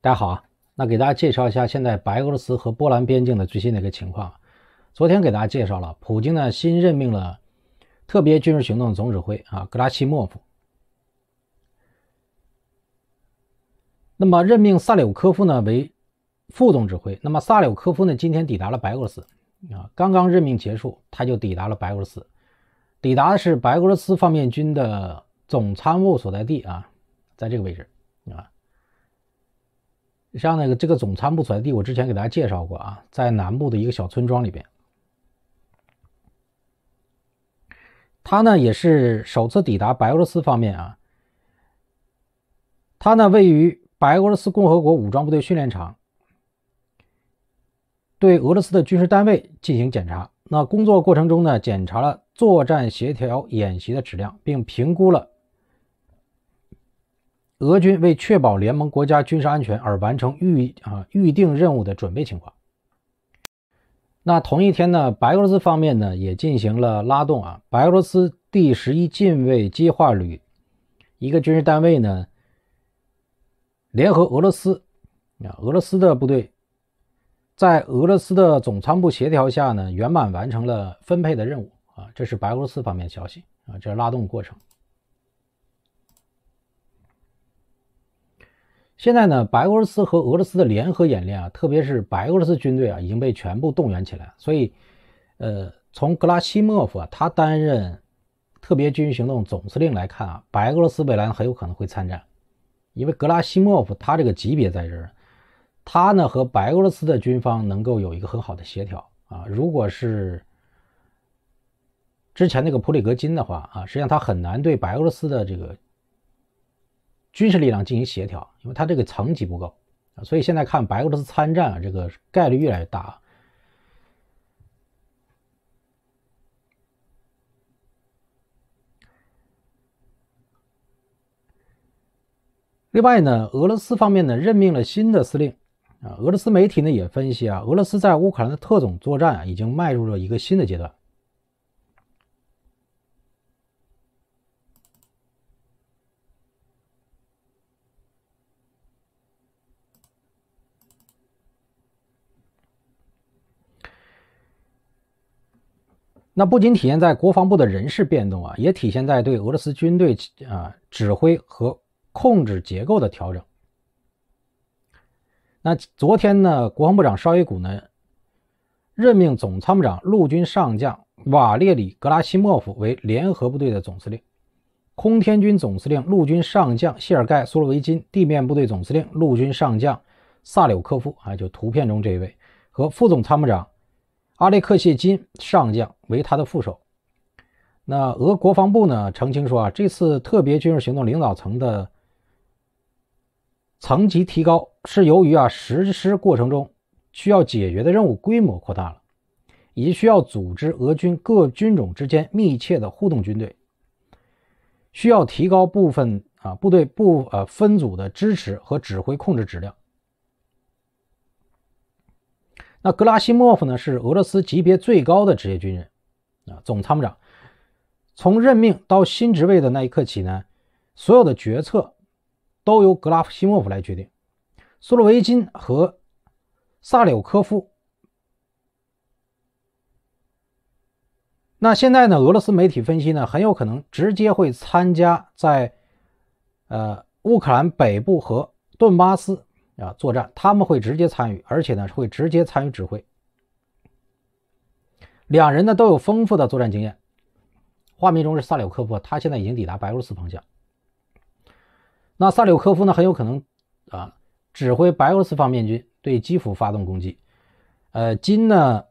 大家好啊，那给大家介绍一下现在白俄罗斯和波兰边境的最新的一个情况。昨天给大家介绍了，普京呢新任命了特别军事行动总指挥啊格拉西莫夫。那么任命萨柳科夫呢为副总指挥。那么萨柳科夫呢今天抵达了白俄罗斯啊，刚刚任命结束他就抵达了白俄罗斯，抵达的是白俄罗斯方面军的总参谋所在地啊，在这个位置啊。像那个这个总参谋部所在地，我之前给大家介绍过啊，在南部的一个小村庄里边。他呢也是首次抵达白俄罗斯方面啊。他呢位于白俄罗斯共和国武装部队训练场，对俄罗斯的军事单位进行检查。那工作过程中呢，检查了作战协调演习的质量，并评估了。俄军为确保联盟国家军事安全而完成预啊预定任务的准备情况。那同一天呢，白俄罗斯方面呢也进行了拉动啊，白俄罗斯第十一近卫机械化旅一个军事单位呢，联合俄罗斯啊俄罗斯的部队，在俄罗斯的总参谋部协调下呢，圆满完成了分配的任务啊，这是白俄罗斯方面消息啊，这是拉动过程。现在呢，白俄罗斯和俄罗斯的联合演练啊，特别是白俄罗斯军队啊，已经被全部动员起来。所以，呃，从格拉西莫夫啊，他担任特别军事行动总司令来看啊，白俄罗斯未来很有可能会参战，因为格拉西莫夫他这个级别在这儿，他呢和白俄罗斯的军方能够有一个很好的协调啊。如果是之前那个普里格金的话啊，实际上他很难对白俄罗斯的这个。军事力量进行协调，因为他这个层级不够啊，所以现在看白俄罗斯参战啊，这个概率越来越大。另外呢，俄罗斯方面呢任命了新的司令啊，俄罗斯媒体呢也分析啊，俄罗斯在乌克兰的特种作战已经迈入了一个新的阶段。那不仅体现在国防部的人事变动啊，也体现在对俄罗斯军队啊指挥和控制结构的调整。那昨天呢，国防部长绍伊古呢任命总参谋长陆军上将瓦列里·格拉西莫夫为联合部队的总司令，空天军总司令陆军上将谢尔盖·苏罗维金，地面部队总司令陆军上将萨柳科夫啊，就图片中这一位和副总参谋长。阿列克谢金上将为他的副手。那俄国防部呢澄清说啊，这次特别军事行动领导层的层级提高是由于啊实施过程中需要解决的任务规模扩大了，以及需要组织俄军各军种之间密切的互动。军队需要提高部分啊部队部呃分组的支持和指挥控制质量。那格拉西莫夫呢是俄罗斯级别最高的职业军人，啊，总参谋长。从任命到新职位的那一刻起呢，所有的决策都由格拉西莫夫来决定。苏洛维金和萨柳科夫。那现在呢，俄罗斯媒体分析呢，很有可能直接会参加在呃乌克兰北部和顿巴斯。啊，作战他们会直接参与，而且呢会直接参与指挥。两人呢都有丰富的作战经验。画面中是萨柳科夫，他现在已经抵达白俄罗斯方向。那萨柳科夫呢很有可能啊指挥白俄罗斯方面军对基辅发动攻击。呃，金呢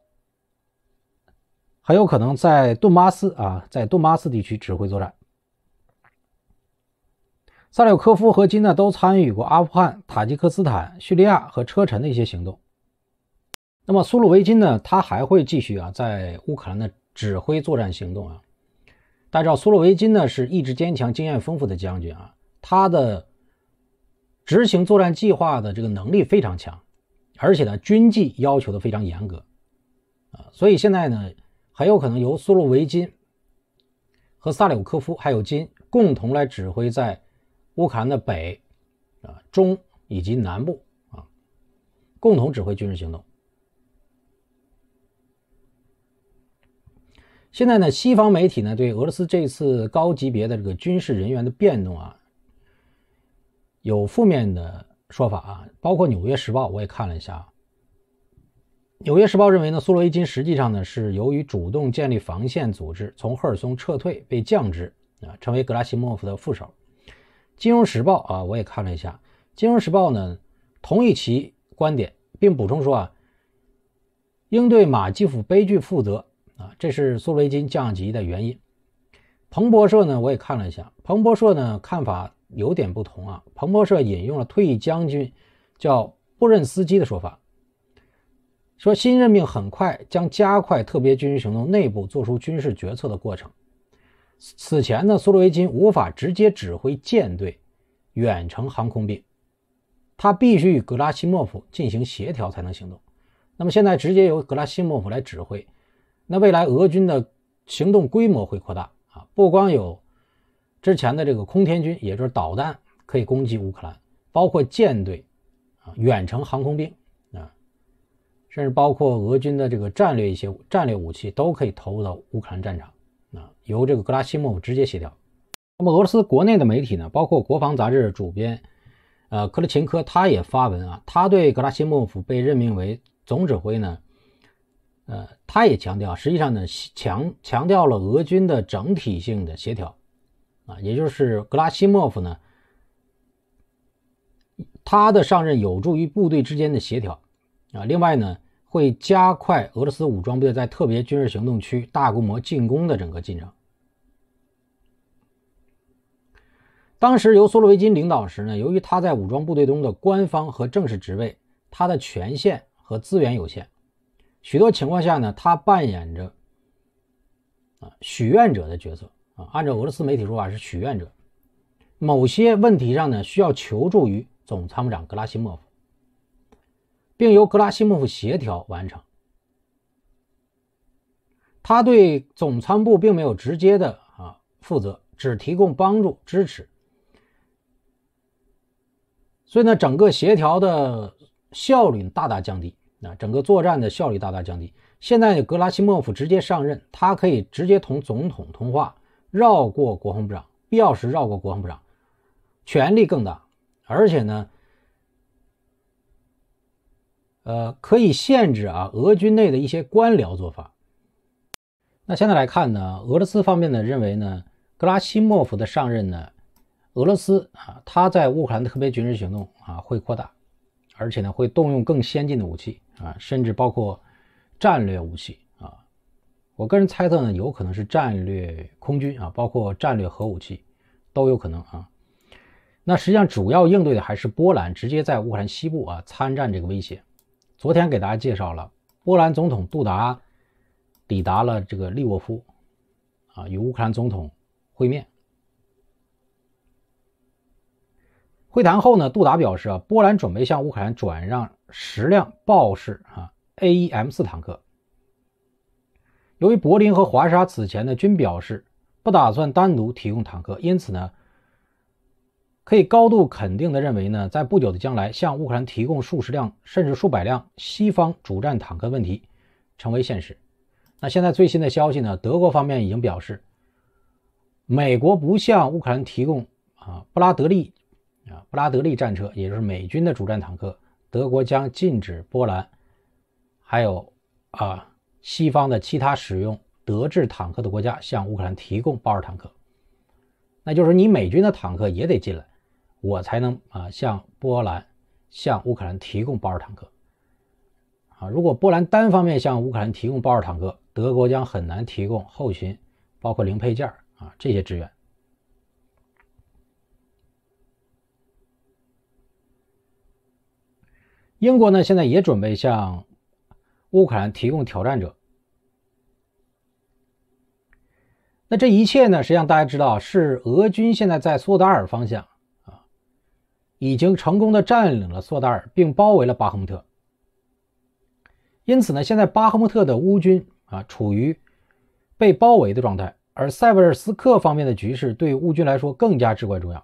很有可能在顿巴斯啊在顿巴斯地区指挥作战。萨柳科夫和金呢都参与过阿富汗、塔吉克斯坦、叙利亚和车臣的一些行动。那么苏鲁维金呢，他还会继续啊，在乌克兰的指挥作战行动啊。大家知道苏鲁维金呢是意志坚强、经验丰富的将军啊，他的执行作战计划的这个能力非常强，而且呢军纪要求的非常严格啊。所以现在呢，很有可能由苏鲁维金和萨柳科夫还有金共同来指挥在。乌克兰的北、啊中以及南部啊，共同指挥军事行动。现在呢，西方媒体呢对俄罗斯这次高级别的这个军事人员的变动啊，有负面的说法啊，包括《纽约时报》我也看了一下，《纽约时报》认为呢，苏罗伊金实际上呢是由于主动建立防线组织，从赫尔松撤退被降职啊，成为格拉西莫夫的副手。金融时报啊，我也看了一下。金融时报呢，同意其观点，并补充说啊，应对马基夫悲剧负责啊，这是苏雷金降级的原因。彭博社呢，我也看了一下。彭博社呢，看法有点不同啊。彭博社引用了退役将军，叫布任斯基的说法，说新任命很快将加快特别军事行动内部做出军事决策的过程。此前呢，苏洛维金无法直接指挥舰队、远程航空兵，他必须与格拉西莫夫进行协调才能行动。那么现在直接由格拉西莫夫来指挥，那未来俄军的行动规模会扩大啊！不光有之前的这个空天军，也就是导弹可以攻击乌克兰，包括舰队啊、远程航空兵啊，甚至包括俄军的这个战略一些战略武器都可以投入到乌克兰战场。由这个格拉西莫夫直接协调。那么俄罗斯国内的媒体呢，包括国防杂志主编，呃，克勒琴科，他也发文啊，他对格拉西莫夫被任命为总指挥呢，呃，他也强调，实际上呢，强强调了俄军的整体性的协调啊，也就是格拉西莫夫呢，他的上任有助于部队之间的协调啊。另外呢。会加快俄罗斯武装部队在特别军事行动区大规模进攻的整个进程。当时由苏洛维金领导时呢，由于他在武装部队中的官方和正式职位，他的权限和资源有限，许多情况下呢，他扮演着啊许愿者的角色啊，按照俄罗斯媒体说法是许愿者。某些问题上呢，需要求助于总参谋长格拉西莫夫。并由格拉西莫夫协调完成。他对总参谋部并没有直接的啊负责，只提供帮助支持。所以呢，整个协调的效率大大降低，啊，整个作战的效率大大降低。现在格拉西莫夫直接上任，他可以直接同总统通话，绕过国防部长，必要时绕过国防部长，权力更大，而且呢。呃，可以限制啊俄军内的一些官僚做法。那现在来看呢，俄罗斯方面呢认为呢，格拉西莫夫的上任呢，俄罗斯啊他在乌克兰特别军事行动啊会扩大，而且呢会动用更先进的武器啊，甚至包括战略武器啊。我个人猜测呢，有可能是战略空军啊，包括战略核武器都有可能啊。那实际上主要应对的还是波兰直接在乌克兰西部啊参战这个威胁。昨天给大家介绍了波兰总统杜达抵达了这个利沃夫，啊，与乌克兰总统会面。会谈后呢，杜达表示啊，波兰准备向乌克兰转让十辆豹式啊 a e m 4坦克。由于柏林和华沙此前呢均表示不打算单独提供坦克，因此呢。可以高度肯定的认为呢，在不久的将来，向乌克兰提供数十辆甚至数百辆西方主战坦克问题，成为现实。那现在最新的消息呢？德国方面已经表示，美国不向乌克兰提供啊布拉德利啊布拉德利战车，也就是美军的主战坦克，德国将禁止波兰，还有啊西方的其他使用德制坦克的国家向乌克兰提供豹式坦克。那就是你美军的坦克也得进来。我才能啊向波兰、向乌克兰提供豹二坦克，啊，如果波兰单方面向乌克兰提供豹二坦克，德国将很难提供后勤，包括零配件啊这些支援。英国呢，现在也准备向乌克兰提供挑战者。那这一切呢，实际上大家知道，是俄军现在在苏达尔方向。已经成功的占领了索达尔，并包围了巴赫穆特。因此呢，现在巴赫穆特的乌军啊处于被包围的状态，而塞维尔斯克方面的局势对乌军来说更加至关重要。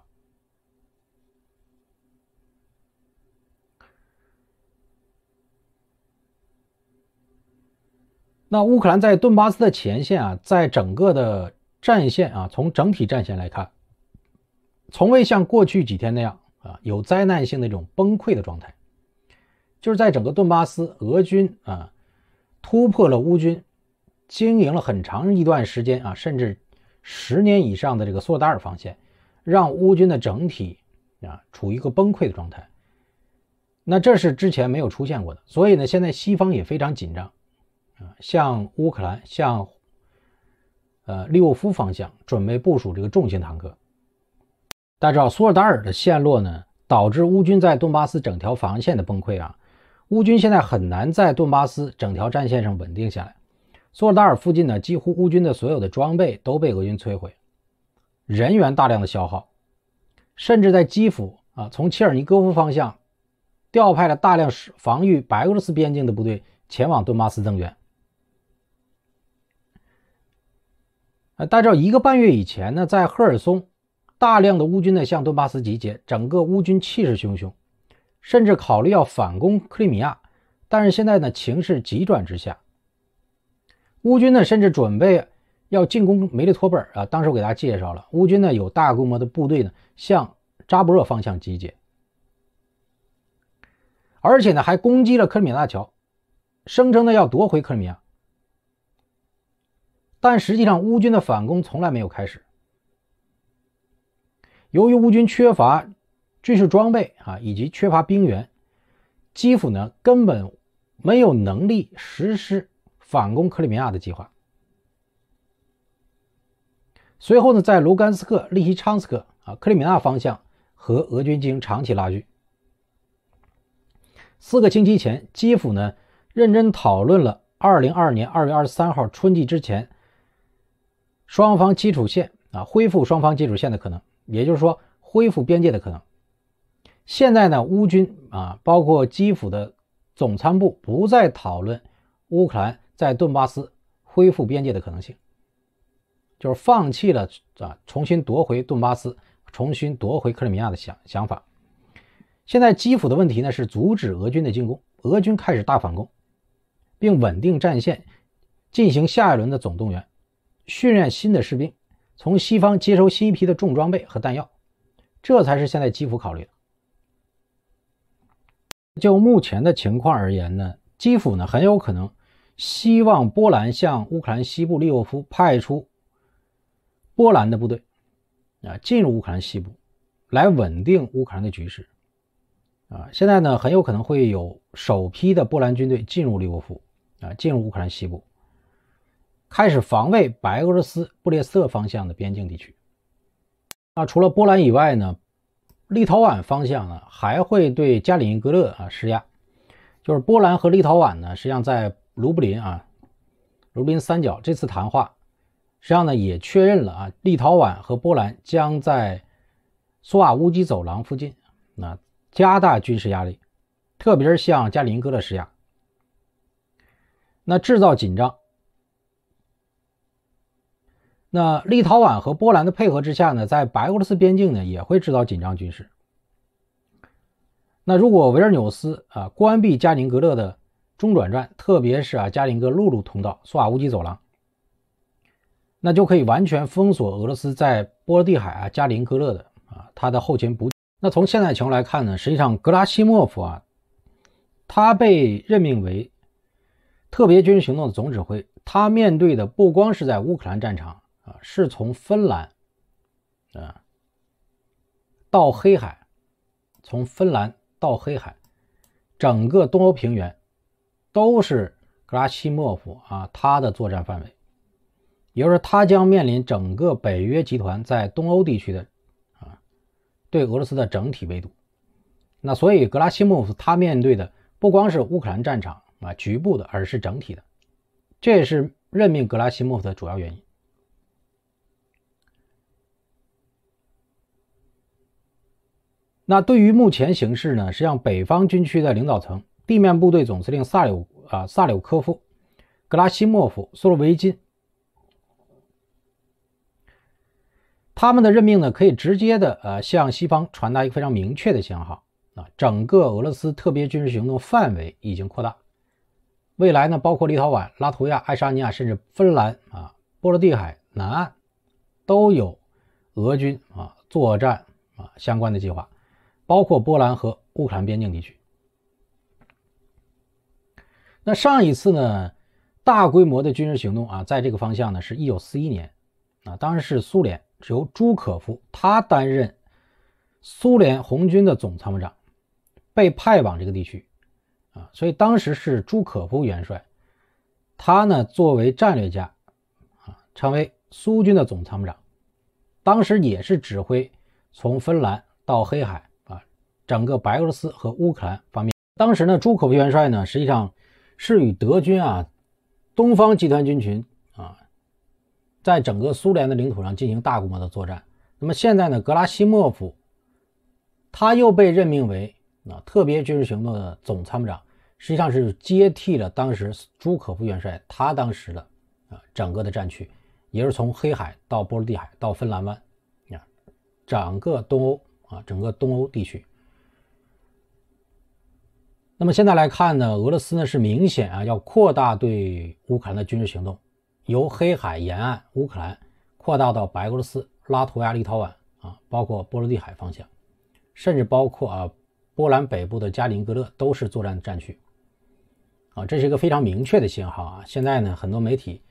那乌克兰在顿巴斯的前线啊，在整个的战线啊，从整体战线来看，从未像过去几天那样。啊，有灾难性的一种崩溃的状态，就是在整个顿巴斯，俄军啊突破了乌军经营了很长一段时间啊，甚至十年以上的这个苏达尔防线，让乌军的整体啊处于一个崩溃的状态。那这是之前没有出现过的，所以呢，现在西方也非常紧张啊，向乌克兰向呃利沃夫方向准备部署这个重型坦克。大家知道苏尔达尔的陷落呢，导致乌军在顿巴斯整条防线的崩溃啊。乌军现在很难在顿巴斯整条战线上稳定下来。苏尔达尔附近呢，几乎乌军的所有的装备都被俄军摧毁，人员大量的消耗，甚至在基辅啊，从切尔尼戈夫方向调派了大量防御白俄罗斯边境的部队前往顿巴斯增援。啊，大家知道一个半月以前呢，在赫尔松。大量的乌军呢向顿巴斯集结，整个乌军气势汹汹，甚至考虑要反攻克里米亚。但是现在呢情势急转之下，乌军呢甚至准备要进攻梅利托布尔啊！当时我给大家介绍了，乌军呢有大规模的部队呢向扎波热方向集结，而且呢还攻击了克里米亚大桥，声称呢要夺回克里米亚。但实际上，乌军的反攻从来没有开始。由于乌军缺乏军事装备啊，以及缺乏兵员，基辅呢根本没有能力实施反攻克里米亚的计划。随后呢，在卢甘斯克、利希昌斯克啊，克里米亚方向和俄军进行长期拉锯。四个星期前，基辅呢认真讨论了2022年2月23号春季之前，双方基础线啊恢复双方基础线的可能。也就是说，恢复边界的可能。现在呢，乌军啊，包括基辅的总参部不再讨论乌克兰在顿巴斯恢复边界的可能性，就是放弃了啊重新夺回顿巴斯、重新夺回克里米亚的想想法。现在基辅的问题呢是阻止俄军的进攻，俄军开始大反攻，并稳定战线，进行下一轮的总动员，训练新的士兵。从西方接收新一批的重装备和弹药，这才是现在基辅考虑的。就目前的情况而言呢，基辅呢很有可能希望波兰向乌克兰西部利沃夫派出波兰的部队，啊，进入乌克兰西部，来稳定乌克兰的局势。啊，现在呢很有可能会有首批的波兰军队进入利沃夫，啊，进入乌克兰西部。开始防卫白俄罗斯布列斯特方向的边境地区。啊，除了波兰以外呢，立陶宛方向呢还会对加里宁格勒啊施压。就是波兰和立陶宛呢，实际上在卢布林啊，卢布林三角这次谈话，实际上呢也确认了啊，立陶宛和波兰将在苏瓦乌基走廊附近那加大军事压力，特别是向加里宁格勒施压，那制造紧张。那立陶宛和波兰的配合之下呢，在白俄罗斯边境呢也会制造紧张局势。那如果维尔纽斯啊关闭加林格勒的中转站，特别是啊加林格陆路通道、苏瓦乌基走廊，那就可以完全封锁俄罗斯在波罗的海啊加林格勒的啊他的后勤补给。那从现在情况来看呢，实际上格拉西莫夫啊，他被任命为特别军事行动的总指挥，他面对的不光是在乌克兰战场。啊，是从芬兰啊到黑海，从芬兰到黑海，整个东欧平原都是格拉西莫夫啊他的作战范围，也就是说，他将面临整个北约集团在东欧地区的啊对俄罗斯的整体围堵。那所以，格拉西莫夫他面对的不光是乌克兰战场啊局部的，而是整体的。这也是任命格拉西莫夫的主要原因。那对于目前形势呢，实际上北方军区的领导层，地面部队总司令萨柳啊萨柳科夫、格拉西莫夫、苏罗维金，他们的任命呢，可以直接的呃向西方传达一个非常明确的信号啊，整个俄罗斯特别军事行动范围已经扩大，未来呢，包括立陶宛、拉脱亚、爱沙尼亚，甚至芬兰啊，波罗的海南岸都有俄军啊作战啊相关的计划。包括波兰和乌克兰边境地区。那上一次呢，大规模的军事行动啊，在这个方向呢，是一九四一年，啊，当时是苏联由朱可夫，他担任苏联红军的总参谋长，被派往这个地区，啊，所以当时是朱可夫元帅，他呢作为战略家，啊，成为苏军的总参谋长，当时也是指挥从芬兰到黑海。整个白俄罗斯和乌克兰方面，当时呢，朱可夫元帅呢，实际上是与德军啊东方集团军群啊，在整个苏联的领土上进行大规模的作战。那么现在呢，格拉西莫夫他又被任命为啊特别军事行动的总参谋长，实际上是接替了当时朱可夫元帅他当时的啊整个的战区，也是从黑海到波罗的海到芬兰湾，啊整个东欧啊整个东欧地区。那么现在来看呢，俄罗斯呢是明显啊要扩大对乌克兰的军事行动，由黑海沿岸乌克兰扩大到白俄罗斯、拉脱亚、立陶宛啊，包括波罗的海方向，甚至包括啊波兰北部的加林格勒都是作战战区啊，这是一个非常明确的信号啊。现在呢，很多媒体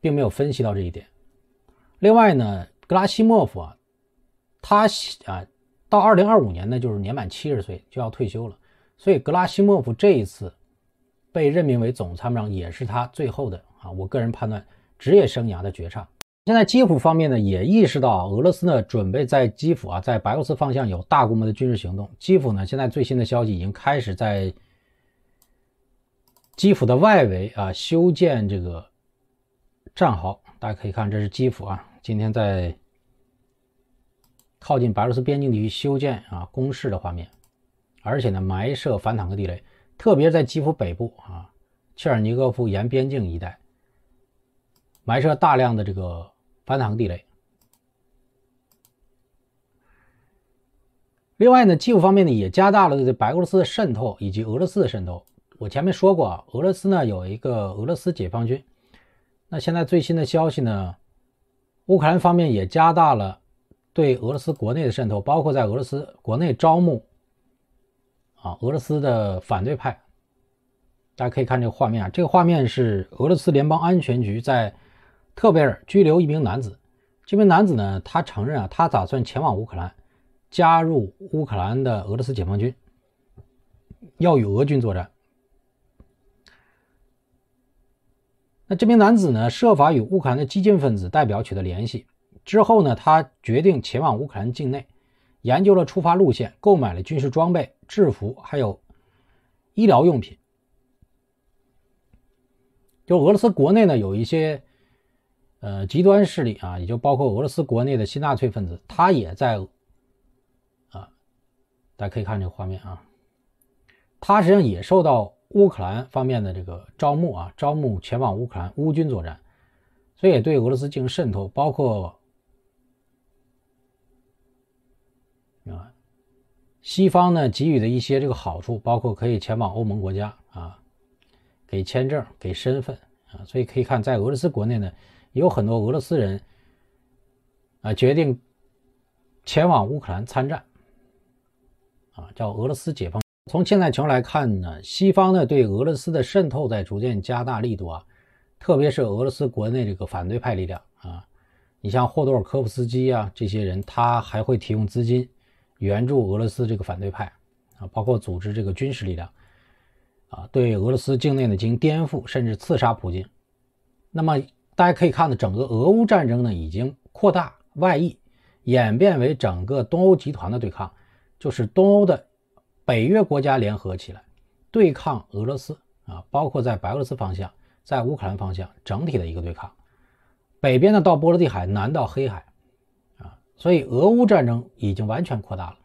并没有分析到这一点。另外呢，格拉西莫夫啊，他啊到二零二五年呢，就是年满七十岁就要退休了。所以格拉西莫夫这一次被任命为总参谋长，也是他最后的啊，我个人判断职业生涯的绝唱。现在基辅方面呢，也意识到俄罗斯呢准备在基辅啊，在白俄罗斯方向有大规模的军事行动。基辅呢现在最新的消息已经开始在基辅的外围啊修建这个战壕。大家可以看，这是基辅啊，今天在靠近白俄罗斯边境地区修建啊工事的画面。而且呢，埋设反坦克地雷，特别在基辅北部啊、切尔尼戈夫沿边境一带埋设大量的这个反坦克地雷。另外呢，基辅方面呢也加大了对白俄罗斯的渗透以及俄罗斯的渗透。我前面说过，啊，俄罗斯呢有一个俄罗斯解放军。那现在最新的消息呢，乌克兰方面也加大了对俄罗斯国内的渗透，包括在俄罗斯国内招募。啊，俄罗斯的反对派，大家可以看这个画面啊，这个画面是俄罗斯联邦安全局在特维尔拘留一名男子。这名男子呢，他承认啊，他打算前往乌克兰，加入乌克兰的俄罗斯解放军，要与俄军作战。那这名男子呢，设法与乌克兰的激进分子代表取得联系之后呢，他决定前往乌克兰境内。研究了出发路线，购买了军事装备、制服，还有医疗用品。就俄罗斯国内呢，有一些呃极端势力啊，也就包括俄罗斯国内的新纳粹分子，他也在啊。大家可以看这个画面啊，他实际上也受到乌克兰方面的这个招募啊，招募前往乌克兰乌军作战，所以也对俄罗斯进行渗透，包括。啊，西方呢给予的一些这个好处，包括可以前往欧盟国家啊，给签证、给身份啊，所以可以看，在俄罗斯国内呢，有很多俄罗斯人啊决定前往乌克兰参战。啊，叫俄罗斯解放。从现在情况来看呢，西方呢对俄罗斯的渗透在逐渐加大力度啊，特别是俄罗斯国内这个反对派力量啊，你像霍多尔科夫斯基啊这些人，他还会提供资金。援助俄罗斯这个反对派，啊，包括组织这个军事力量，啊，对俄罗斯境内呢进行颠覆，甚至刺杀普京。那么大家可以看到，整个俄乌战争呢已经扩大外溢，演变为整个东欧集团的对抗，就是东欧的北约国家联合起来对抗俄罗斯，啊，包括在白俄罗斯方向、在乌克兰方向整体的一个对抗。北边呢到波罗的海，南到黑海。所以，俄乌战争已经完全扩大了。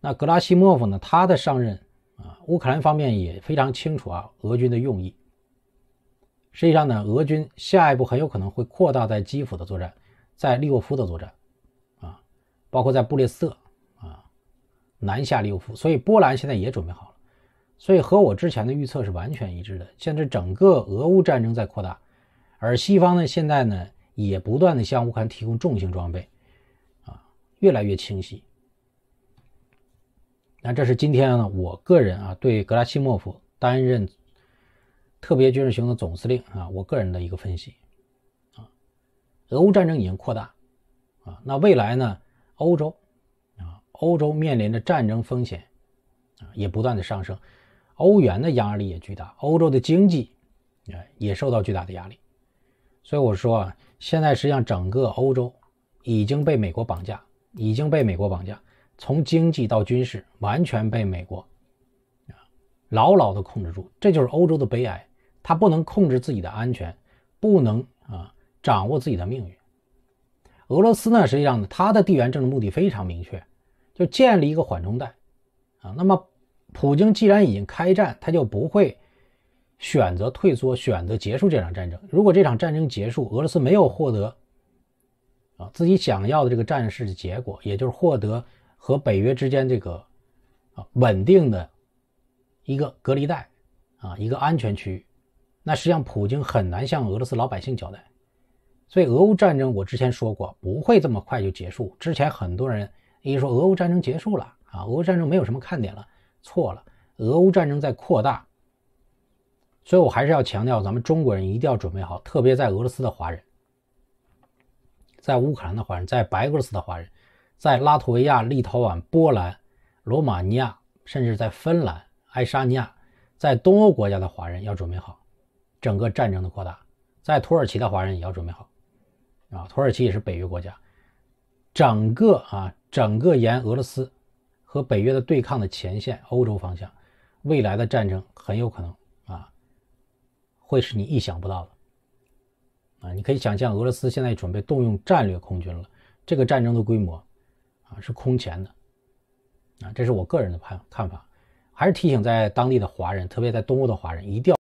那格拉西莫夫呢？他的上任啊，乌克兰方面也非常清楚啊，俄军的用意。实际上呢，俄军下一步很有可能会扩大在基辅的作战，在利沃夫的作战啊，包括在布列斯特啊，南下利沃夫。所以，波兰现在也准备好了。所以，和我之前的预测是完全一致的。现在整个俄乌战争在扩大，而西方呢，现在呢也不断的向乌克兰提供重型装备。越来越清晰。那这是今天呢，我个人啊对格拉西莫夫担任特别军事行动总司令啊，我个人的一个分析啊。俄乌战争已经扩大啊，那未来呢，欧洲啊，欧洲面临着战争风险啊，也不断的上升，欧元的压力也巨大，欧洲的经济啊也受到巨大的压力。所以我说啊，现在实际上整个欧洲已经被美国绑架。已经被美国绑架，从经济到军事，完全被美国啊牢牢的控制住。这就是欧洲的悲哀，他不能控制自己的安全，不能啊掌握自己的命运。俄罗斯呢，实际上呢，他的地缘政治目的非常明确，就建立一个缓冲带。啊，那么普京既然已经开战，他就不会选择退缩，选择结束这场战争。如果这场战争结束，俄罗斯没有获得。啊，自己想要的这个战事的结果，也就是获得和北约之间这个啊稳定的，一个隔离带，啊一个安全区域。那实际上，普京很难向俄罗斯老百姓交代。所以，俄乌战争我之前说过，不会这么快就结束。之前很多人一说俄乌战争结束了啊，俄乌战争没有什么看点了，错了，俄乌战争在扩大。所以我还是要强调，咱们中国人一定要准备好，特别在俄罗斯的华人。在乌克兰的华人，在白俄罗斯的华人，在拉脱维亚、立陶宛、波兰、罗马尼亚，甚至在芬兰、爱沙尼亚，在东欧国家的华人要准备好，整个战争的扩大，在土耳其的华人也要准备好，啊，土耳其也是北约国家，整个啊，整个沿俄罗斯和北约的对抗的前线，欧洲方向，未来的战争很有可能啊，会是你意想不到的。啊，你可以想象俄罗斯现在准备动用战略空军了，这个战争的规模，啊，是空前的，啊，这是我个人的判看法，还是提醒在当地的华人，特别在东欧的华人，一定要。